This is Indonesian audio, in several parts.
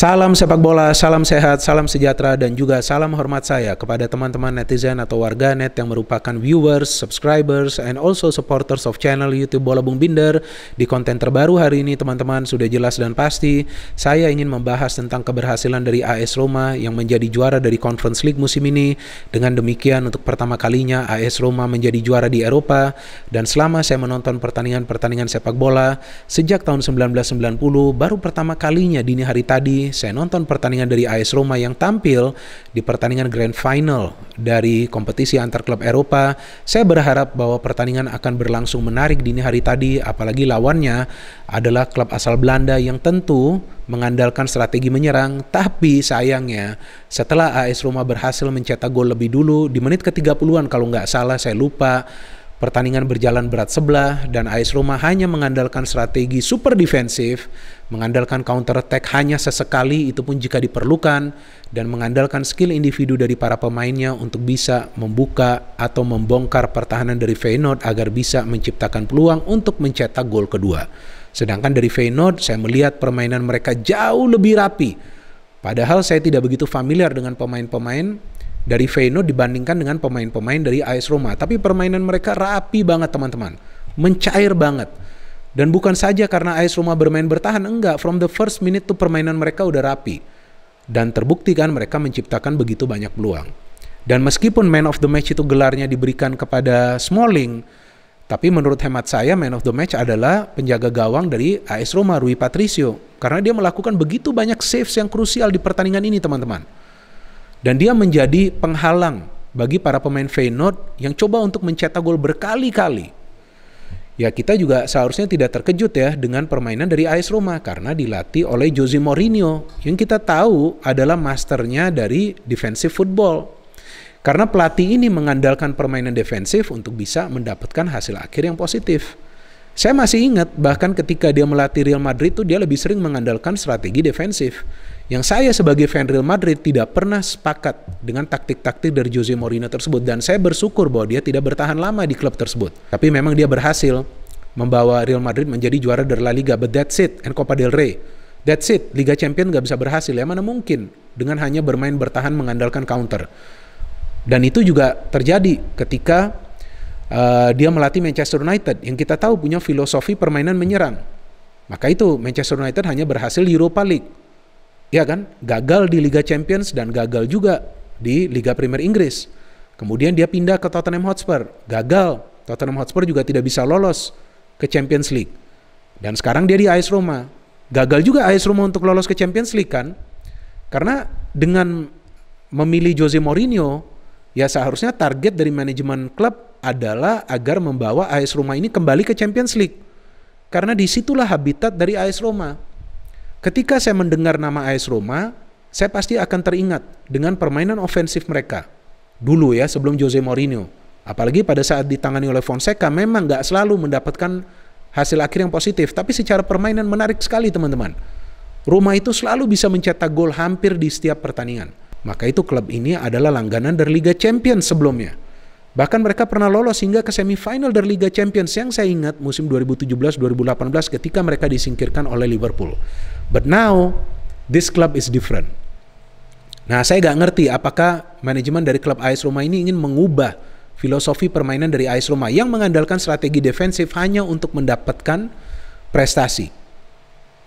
Salam sepak bola, salam sehat, salam sejahtera, dan juga salam hormat saya kepada teman-teman netizen atau warganet yang merupakan viewers, subscribers, and also supporters of channel YouTube Bola Bung Binder. Di konten terbaru hari ini, teman-teman, sudah jelas dan pasti, saya ingin membahas tentang keberhasilan dari AS Roma yang menjadi juara dari Conference League musim ini. Dengan demikian, untuk pertama kalinya AS Roma menjadi juara di Eropa, dan selama saya menonton pertandingan-pertandingan sepak bola, sejak tahun 1990, baru pertama kalinya dini hari tadi saya nonton pertandingan dari AS Roma yang tampil di pertandingan Grand Final dari kompetisi antar klub Eropa. Saya berharap bahwa pertandingan akan berlangsung menarik dini hari tadi, apalagi lawannya adalah klub asal Belanda yang tentu mengandalkan strategi menyerang, tapi sayangnya setelah AS Roma berhasil mencetak gol lebih dulu di menit ke-30-an kalau nggak salah saya lupa Pertandingan berjalan berat sebelah dan AS Roma hanya mengandalkan strategi super defensif, mengandalkan counter attack hanya sesekali itu pun jika diperlukan dan mengandalkan skill individu dari para pemainnya untuk bisa membuka atau membongkar pertahanan dari Feyenoord agar bisa menciptakan peluang untuk mencetak gol kedua. Sedangkan dari Feyenoord saya melihat permainan mereka jauh lebih rapi. Padahal saya tidak begitu familiar dengan pemain-pemain dari Veno dibandingkan dengan pemain-pemain dari AS Roma. Tapi permainan mereka rapi banget teman-teman, mencair banget. Dan bukan saja karena AS Roma bermain bertahan, enggak. From the first minute tuh permainan mereka udah rapi. Dan terbukti kan mereka menciptakan begitu banyak peluang. Dan meskipun man of the match itu gelarnya diberikan kepada Smalling, tapi menurut hemat saya man of the match adalah penjaga gawang dari AS Roma Rui Patricio karena dia melakukan begitu banyak saves yang krusial di pertandingan ini teman-teman. Dan dia menjadi penghalang bagi para pemain Feyenoord yang coba untuk mencetak gol berkali-kali. Ya kita juga seharusnya tidak terkejut ya dengan permainan dari AS Roma karena dilatih oleh Jose Mourinho yang kita tahu adalah masternya dari defensive football. Karena pelatih ini mengandalkan permainan defensif untuk bisa mendapatkan hasil akhir yang positif. Saya masih ingat bahkan ketika dia melatih Real Madrid itu dia lebih sering mengandalkan strategi defensif yang saya sebagai fan Real Madrid tidak pernah sepakat dengan taktik-taktik dari Jose Mourinho tersebut dan saya bersyukur bahwa dia tidak bertahan lama di klub tersebut. Tapi memang dia berhasil membawa Real Madrid menjadi juara dari La Liga, but that's it, and Copa del Rey. That's it, Liga Champion gak bisa berhasil, ya mana mungkin dengan hanya bermain bertahan mengandalkan counter. Dan itu juga terjadi ketika uh, dia melatih Manchester United yang kita tahu punya filosofi permainan menyerang. Maka itu Manchester United hanya berhasil Europa League ya kan? Gagal di Liga Champions dan gagal juga di Liga Premier Inggris. Kemudian dia pindah ke Tottenham Hotspur, gagal. Tottenham Hotspur juga tidak bisa lolos ke Champions League. Dan sekarang dia di AS Roma. Gagal juga AS Roma untuk lolos ke Champions League kan? Karena dengan memilih Jose Mourinho, ya seharusnya target dari manajemen klub adalah agar membawa AS Roma ini kembali ke Champions League. Karena disitulah habitat dari AS Roma. Ketika saya mendengar nama AS Roma, saya pasti akan teringat dengan permainan ofensif mereka. Dulu ya, sebelum Jose Mourinho. Apalagi pada saat ditangani oleh Fonseca, memang nggak selalu mendapatkan hasil akhir yang positif. Tapi secara permainan menarik sekali teman-teman. Roma itu selalu bisa mencetak gol hampir di setiap pertandingan. Maka itu klub ini adalah langganan dari Liga Champions sebelumnya. Bahkan mereka pernah lolos hingga ke semifinal dari Liga Champions yang saya ingat musim 2017-2018 ketika mereka disingkirkan oleh Liverpool. But now, this club is different. Nah, saya nggak ngerti apakah manajemen dari klub AS Roma ini ingin mengubah filosofi permainan dari AS Roma yang mengandalkan strategi defensif hanya untuk mendapatkan prestasi.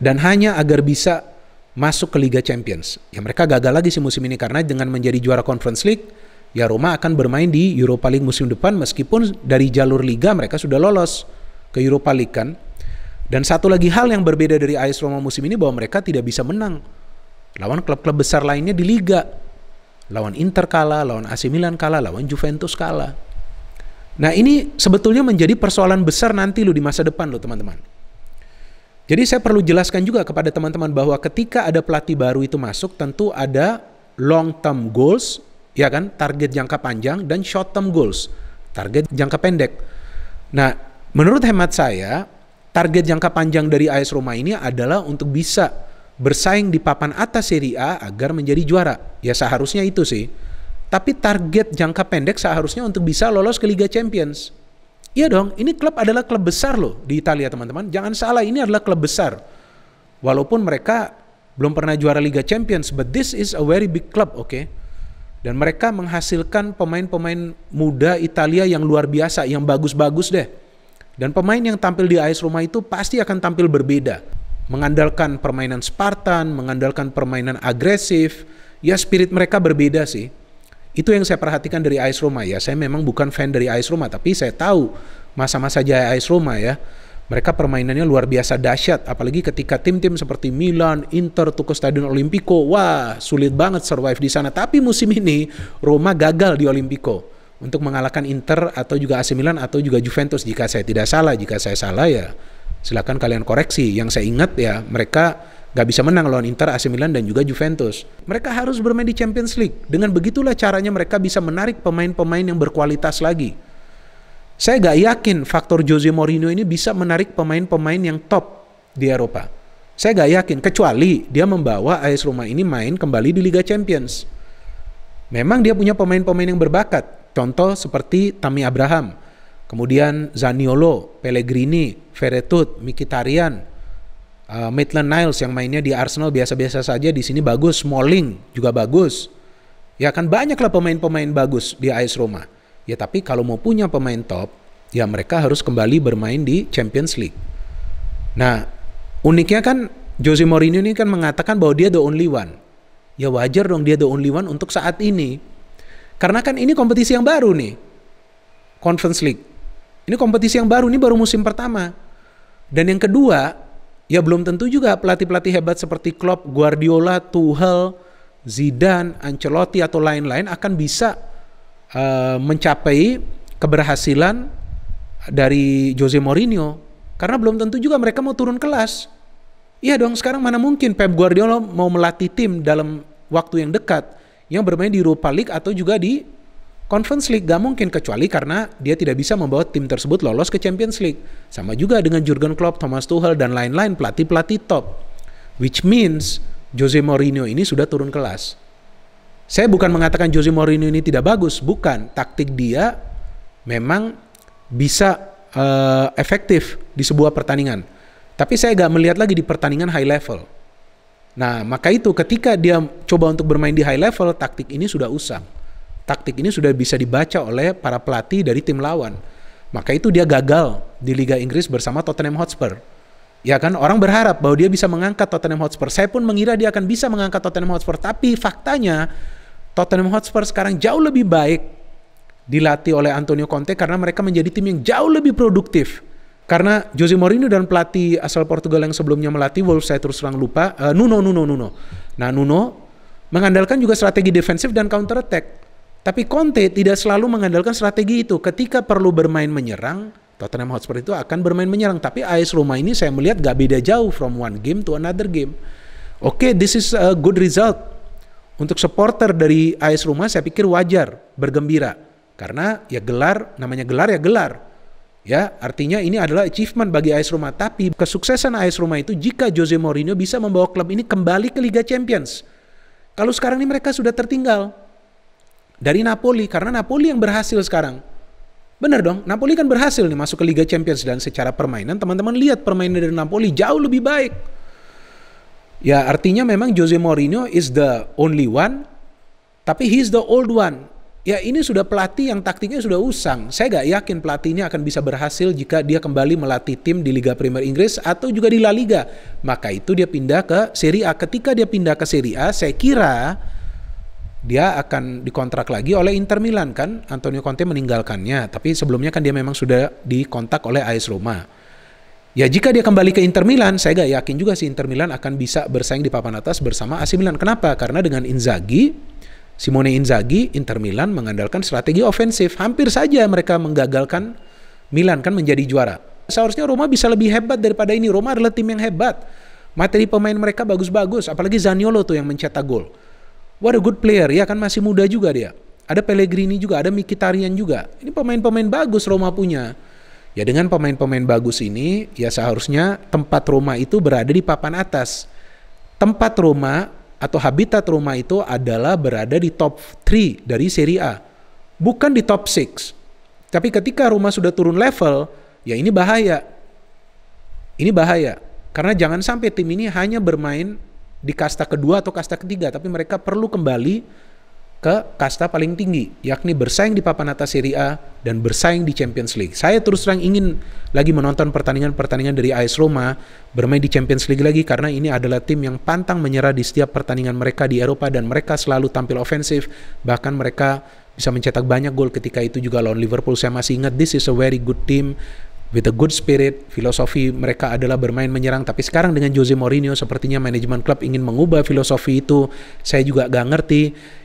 Dan hanya agar bisa masuk ke Liga Champions. Ya mereka gagal lagi sih musim ini karena dengan menjadi juara Conference League, ya Roma akan bermain di Europa League musim depan meskipun dari jalur liga mereka sudah lolos ke Europa League kan. Dan satu lagi hal yang berbeda dari AS Roma musim ini bahwa mereka tidak bisa menang lawan klub-klub besar lainnya di liga. Lawan Inter kalah, lawan AC Milan kalah, lawan Juventus kalah. Nah, ini sebetulnya menjadi persoalan besar nanti lo di masa depan lo teman-teman. Jadi saya perlu jelaskan juga kepada teman-teman bahwa ketika ada pelatih baru itu masuk tentu ada long term goals ya kan? Target jangka panjang dan short term goals, target jangka pendek. Nah, menurut hemat saya, target jangka panjang dari AS Roma ini adalah untuk bisa bersaing di papan atas Serie A agar menjadi juara. Ya seharusnya itu sih. Tapi target jangka pendek seharusnya untuk bisa lolos ke Liga Champions. Iya dong, ini klub adalah klub besar loh di Italia teman-teman. Jangan salah, ini adalah klub besar. Walaupun mereka belum pernah juara Liga Champions, but this is a very big club, oke? Okay? dan mereka menghasilkan pemain-pemain muda Italia yang luar biasa, yang bagus-bagus deh. Dan pemain yang tampil di AS Roma itu pasti akan tampil berbeda. Mengandalkan permainan Spartan, mengandalkan permainan agresif, ya spirit mereka berbeda sih. Itu yang saya perhatikan dari AS Roma ya. Saya memang bukan fan dari AS Roma, tapi saya tahu masa-masa jaya AS Roma ya mereka permainannya luar biasa dahsyat apalagi ketika tim-tim seperti Milan, Inter, tuku Stadion Olimpico wah sulit banget survive di sana tapi musim ini Roma gagal di Olimpico untuk mengalahkan Inter atau juga AC Milan atau juga Juventus jika saya tidak salah jika saya salah ya silahkan kalian koreksi yang saya ingat ya mereka gak bisa menang lawan Inter, AC Milan dan juga Juventus. Mereka harus bermain di Champions League. Dengan begitulah caranya mereka bisa menarik pemain-pemain yang berkualitas lagi. Saya gak yakin faktor Jose Mourinho ini bisa menarik pemain-pemain yang top di Eropa. Saya gak yakin, kecuali dia membawa AS Roma ini main kembali di Liga Champions. Memang dia punya pemain-pemain yang berbakat, contoh seperti Tammy Abraham, kemudian Zaniolo, Pellegrini, Veretut, Mkhitaryan, uh, Maitland Niles yang mainnya di Arsenal biasa-biasa saja di sini bagus, Smalling juga bagus. Ya kan banyaklah pemain-pemain bagus di AS Roma. Ya tapi kalau mau punya pemain top, ya mereka harus kembali bermain di Champions League. Nah, uniknya kan Jose Mourinho ini kan mengatakan bahwa dia the only one. Ya wajar dong dia the only one untuk saat ini. Karena kan ini kompetisi yang baru nih. Conference League. Ini kompetisi yang baru, ini baru musim pertama. Dan yang kedua, ya belum tentu juga pelatih-pelatih hebat seperti Klopp, Guardiola, Tuchel, Zidane, Ancelotti atau lain-lain akan bisa uh, mencapai keberhasilan dari Jose Mourinho karena belum tentu juga mereka mau turun kelas. Iya dong, sekarang mana mungkin Pep Guardiola mau melatih tim dalam waktu yang dekat yang bermain di Europa League atau juga di Conference League gak mungkin kecuali karena dia tidak bisa membawa tim tersebut lolos ke Champions League. Sama juga dengan Jurgen Klopp, Thomas Tuchel dan lain-lain pelatih-pelatih top. Which means Jose Mourinho ini sudah turun kelas. Saya bukan mengatakan Jose Mourinho ini tidak bagus, bukan. Taktik dia memang bisa uh, efektif di sebuah pertandingan. Tapi saya gak melihat lagi di pertandingan high level. Nah, maka itu ketika dia coba untuk bermain di high level, taktik ini sudah usang. Taktik ini sudah bisa dibaca oleh para pelatih dari tim lawan. Maka itu dia gagal di Liga Inggris bersama Tottenham Hotspur. Ya kan orang berharap bahwa dia bisa mengangkat Tottenham Hotspur. Saya pun mengira dia akan bisa mengangkat Tottenham Hotspur, tapi faktanya Tottenham Hotspur sekarang jauh lebih baik dilatih oleh Antonio Conte karena mereka menjadi tim yang jauh lebih produktif. Karena Jose Mourinho dan pelatih asal Portugal yang sebelumnya melatih Wolves saya terus terang lupa, uh, Nuno Nuno Nuno. Nah, Nuno mengandalkan juga strategi defensif dan counter attack. Tapi Conte tidak selalu mengandalkan strategi itu. Ketika perlu bermain menyerang, Tottenham Hotspur itu akan bermain menyerang. Tapi AS Roma ini saya melihat gak beda jauh from one game to another game. Oke, okay, this is a good result untuk supporter dari AS Roma saya pikir wajar bergembira karena ya gelar namanya gelar ya gelar. Ya, artinya ini adalah achievement bagi AS Roma, tapi kesuksesan AS Roma itu jika Jose Mourinho bisa membawa klub ini kembali ke Liga Champions. Kalau sekarang ini mereka sudah tertinggal dari Napoli karena Napoli yang berhasil sekarang. Bener dong, Napoli kan berhasil nih masuk ke Liga Champions dan secara permainan teman-teman lihat permainan dari Napoli jauh lebih baik Ya artinya memang Jose Mourinho is the only one, tapi he's the old one. Ya ini sudah pelatih yang taktiknya sudah usang. Saya gak yakin pelatih ini akan bisa berhasil jika dia kembali melatih tim di Liga Primer Inggris atau juga di La Liga. Maka itu dia pindah ke Serie A. Ketika dia pindah ke Serie A, saya kira dia akan dikontrak lagi oleh Inter Milan kan. Antonio Conte meninggalkannya, tapi sebelumnya kan dia memang sudah dikontak oleh AS Roma. Ya jika dia kembali ke Inter Milan, saya gak yakin juga si Inter Milan akan bisa bersaing di papan atas bersama AC Milan. Kenapa? Karena dengan Inzaghi, Simone Inzaghi, Inter Milan mengandalkan strategi ofensif. Hampir saja mereka menggagalkan Milan kan menjadi juara. Seharusnya Roma bisa lebih hebat daripada ini. Roma adalah tim yang hebat. Materi pemain mereka bagus-bagus, apalagi Zaniolo tuh yang mencetak gol. What a good player, ya kan masih muda juga dia. Ada Pellegrini juga, ada Mkhitaryan juga. Ini pemain-pemain bagus Roma punya. Ya dengan pemain-pemain bagus ini, ya seharusnya tempat rumah itu berada di papan atas. Tempat rumah atau habitat rumah itu adalah berada di top 3 dari Serie A. Bukan di top 6. Tapi ketika rumah sudah turun level, ya ini bahaya. Ini bahaya. Karena jangan sampai tim ini hanya bermain di kasta kedua atau kasta ketiga, tapi mereka perlu kembali ke kasta paling tinggi, yakni bersaing di papan atas Serie A dan bersaing di Champions League. Saya terus terang ingin lagi menonton pertandingan-pertandingan dari AS Roma bermain di Champions League lagi karena ini adalah tim yang pantang menyerah di setiap pertandingan mereka di Eropa dan mereka selalu tampil ofensif, bahkan mereka bisa mencetak banyak gol ketika itu juga lawan Liverpool. Saya masih ingat this is a very good team with a good spirit. Filosofi mereka adalah bermain menyerang, tapi sekarang dengan Jose Mourinho sepertinya manajemen klub ingin mengubah filosofi itu. Saya juga gak ngerti.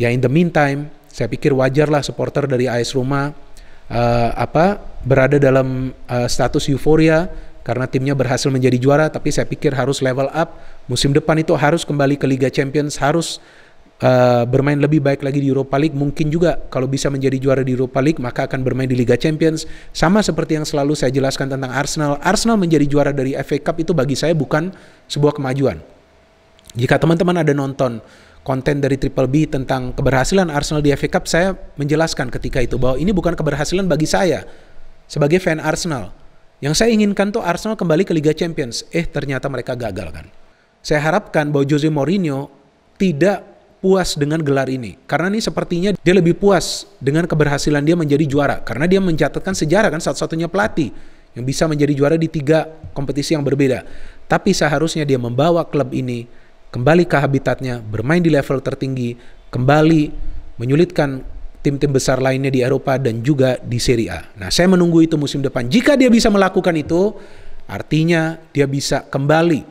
Ya in the meantime, saya pikir wajarlah supporter dari AS Roma uh, apa berada dalam uh, status euforia karena timnya berhasil menjadi juara, tapi saya pikir harus level up. Musim depan itu harus kembali ke Liga Champions, harus uh, bermain lebih baik lagi di Europa League mungkin juga kalau bisa menjadi juara di Europa League maka akan bermain di Liga Champions sama seperti yang selalu saya jelaskan tentang Arsenal Arsenal menjadi juara dari FA Cup itu bagi saya bukan sebuah kemajuan jika teman-teman ada nonton konten dari Triple B tentang keberhasilan Arsenal di FA Cup saya menjelaskan ketika itu bahwa ini bukan keberhasilan bagi saya sebagai fan Arsenal yang saya inginkan tuh Arsenal kembali ke Liga Champions eh ternyata mereka gagal kan saya harapkan bahwa Jose Mourinho tidak puas dengan gelar ini. Karena ini sepertinya dia lebih puas dengan keberhasilan dia menjadi juara. Karena dia mencatatkan sejarah kan satu-satunya pelatih yang bisa menjadi juara di tiga kompetisi yang berbeda. Tapi seharusnya dia membawa klub ini kembali ke habitatnya, bermain di level tertinggi, kembali menyulitkan tim-tim besar lainnya di Eropa dan juga di Serie A. Nah, saya menunggu itu musim depan. Jika dia bisa melakukan itu, artinya dia bisa kembali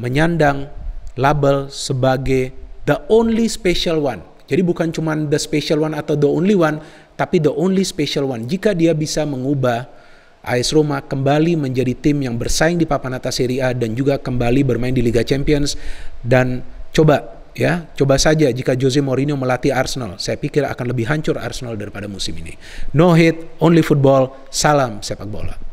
menyandang label sebagai the only special one. Jadi bukan cuma the special one atau the only one, tapi the only special one. Jika dia bisa mengubah AS Roma kembali menjadi tim yang bersaing di papan atas Serie A dan juga kembali bermain di Liga Champions dan coba ya, coba saja jika Jose Mourinho melatih Arsenal, saya pikir akan lebih hancur Arsenal daripada musim ini. No hit, only football, salam sepak bola.